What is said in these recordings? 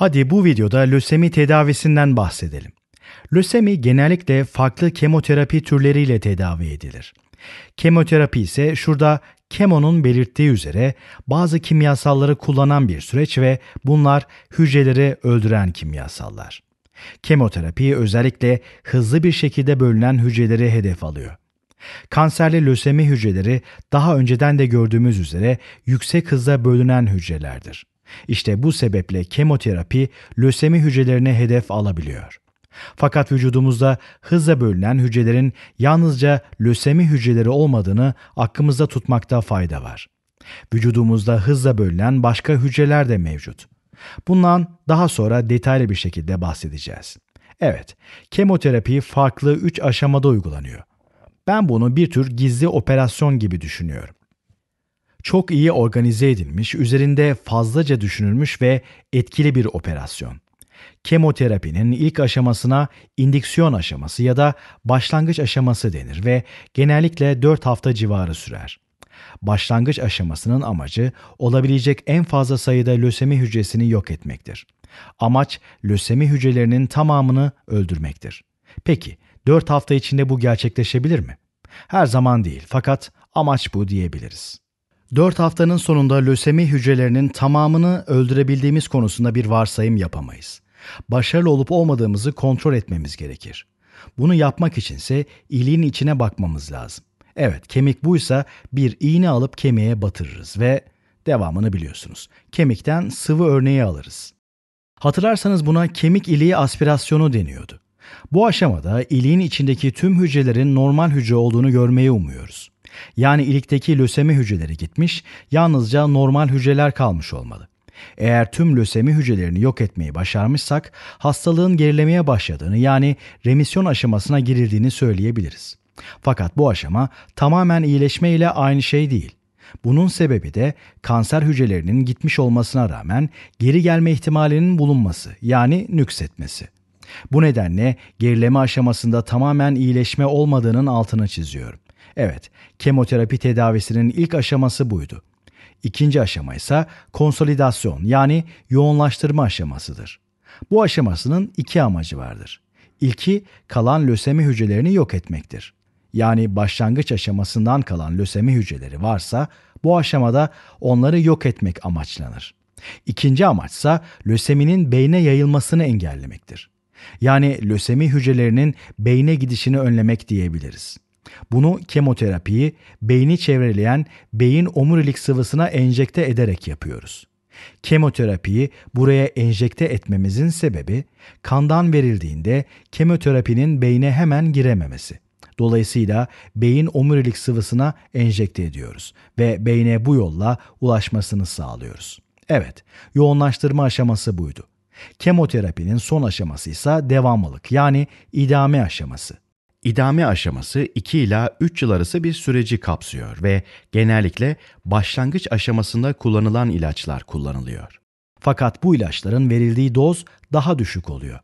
Hadi bu videoda lösemi tedavisinden bahsedelim. Lösemi genellikle farklı kemoterapi türleriyle tedavi edilir. Kemoterapi ise şurada Kemo'nun belirttiği üzere bazı kimyasalları kullanan bir süreç ve bunlar hücreleri öldüren kimyasallar. Kemoterapi özellikle hızlı bir şekilde bölünen hücreleri hedef alıyor. Kanserli lösemi hücreleri daha önceden de gördüğümüz üzere yüksek hızla bölünen hücrelerdir. İşte bu sebeple kemoterapi lösemi hücrelerine hedef alabiliyor. Fakat vücudumuzda hızla bölünen hücrelerin yalnızca lösemi hücreleri olmadığını aklımızda tutmakta fayda var. Vücudumuzda hızla bölünen başka hücreler de mevcut. Bundan daha sonra detaylı bir şekilde bahsedeceğiz. Evet, kemoterapi farklı 3 aşamada uygulanıyor. Ben bunu bir tür gizli operasyon gibi düşünüyorum. Çok iyi organize edilmiş, üzerinde fazlaca düşünülmüş ve etkili bir operasyon. Kemoterapinin ilk aşamasına indiksiyon aşaması ya da başlangıç aşaması denir ve genellikle 4 hafta civarı sürer. Başlangıç aşamasının amacı olabilecek en fazla sayıda lösemi hücresini yok etmektir. Amaç lösemi hücrelerinin tamamını öldürmektir. Peki 4 hafta içinde bu gerçekleşebilir mi? Her zaman değil fakat amaç bu diyebiliriz. 4 haftanın sonunda lösemi hücrelerinin tamamını öldürebildiğimiz konusunda bir varsayım yapamayız. Başarılı olup olmadığımızı kontrol etmemiz gerekir. Bunu yapmak içinse iliğin içine bakmamız lazım. Evet, kemik buysa bir iğne alıp kemiğe batırırız ve devamını biliyorsunuz. Kemikten sıvı örneği alırız. Hatırlarsanız buna kemik iliği aspirasyonu deniyordu. Bu aşamada iliğin içindeki tüm hücrelerin normal hücre olduğunu görmeyi umuyoruz. Yani ilikteki lösemi hücreleri gitmiş, yalnızca normal hücreler kalmış olmalı. Eğer tüm lösemi hücrelerini yok etmeyi başarmışsak hastalığın gerilemeye başladığını yani remisyon aşamasına girildiğini söyleyebiliriz. Fakat bu aşama tamamen iyileşme ile aynı şey değil. Bunun sebebi de kanser hücrelerinin gitmiş olmasına rağmen geri gelme ihtimalinin bulunması yani nüksetmesi. Bu nedenle gerileme aşamasında tamamen iyileşme olmadığının altını çiziyorum. Evet, kemoterapi tedavisinin ilk aşaması buydu. İkinci aşama ise konsolidasyon yani yoğunlaştırma aşamasıdır. Bu aşamasının iki amacı vardır. İlki kalan lösemi hücrelerini yok etmektir. Yani başlangıç aşamasından kalan lösemi hücreleri varsa bu aşamada onları yok etmek amaçlanır. İkinci amaçsa löseminin beyne yayılmasını engellemektir. Yani lösemi hücrelerinin beyne gidişini önlemek diyebiliriz. Bunu kemoterapiyi beyni çevreleyen beyin omurilik sıvısına enjekte ederek yapıyoruz. Kemoterapiyi buraya enjekte etmemizin sebebi kandan verildiğinde kemoterapinin beyne hemen girememesi. Dolayısıyla beyin omurilik sıvısına enjekte ediyoruz ve beyne bu yolla ulaşmasını sağlıyoruz. Evet, yoğunlaştırma aşaması buydu. Kemoterapinin son aşaması ise devamlılık yani idame aşaması. İdame aşaması 2 ila 3 yıl arası bir süreci kapsıyor ve genellikle başlangıç aşamasında kullanılan ilaçlar kullanılıyor. Fakat bu ilaçların verildiği doz daha düşük oluyor.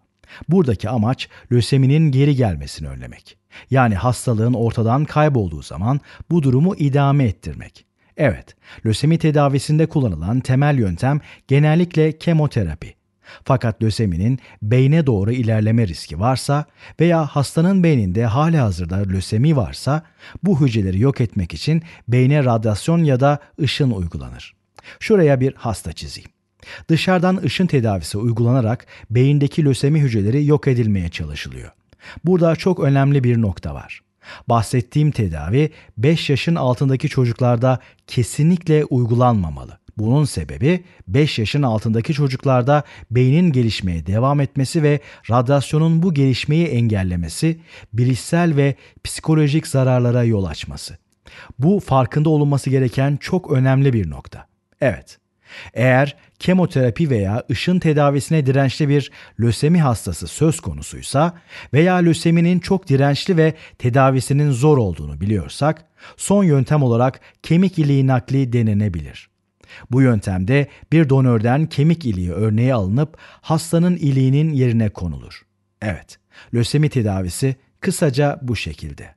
Buradaki amaç löseminin geri gelmesini önlemek. Yani hastalığın ortadan kaybolduğu zaman bu durumu idame ettirmek. Evet, lösemi tedavisinde kullanılan temel yöntem genellikle kemoterapi. Fakat löseminin beyne doğru ilerleme riski varsa veya hastanın beyninde hali hazırda lösemi varsa bu hücreleri yok etmek için beyne radyasyon ya da ışın uygulanır. Şuraya bir hasta çizeyim. Dışarıdan ışın tedavisi uygulanarak beyindeki lösemi hücreleri yok edilmeye çalışılıyor. Burada çok önemli bir nokta var. Bahsettiğim tedavi 5 yaşın altındaki çocuklarda kesinlikle uygulanmamalı. Bunun sebebi 5 yaşın altındaki çocuklarda beynin gelişmeye devam etmesi ve radyasyonun bu gelişmeyi engellemesi, bilişsel ve psikolojik zararlara yol açması. Bu farkında olunması gereken çok önemli bir nokta. Evet. Eğer kemoterapi veya ışın tedavisine dirençli bir lösemi hastası söz konusuysa veya löseminin çok dirençli ve tedavisinin zor olduğunu biliyorsak son yöntem olarak kemik iliği nakli denenebilir. Bu yöntemde bir donörden kemik iliği örneği alınıp hastanın iliğinin yerine konulur. Evet, lösemi tedavisi kısaca bu şekilde.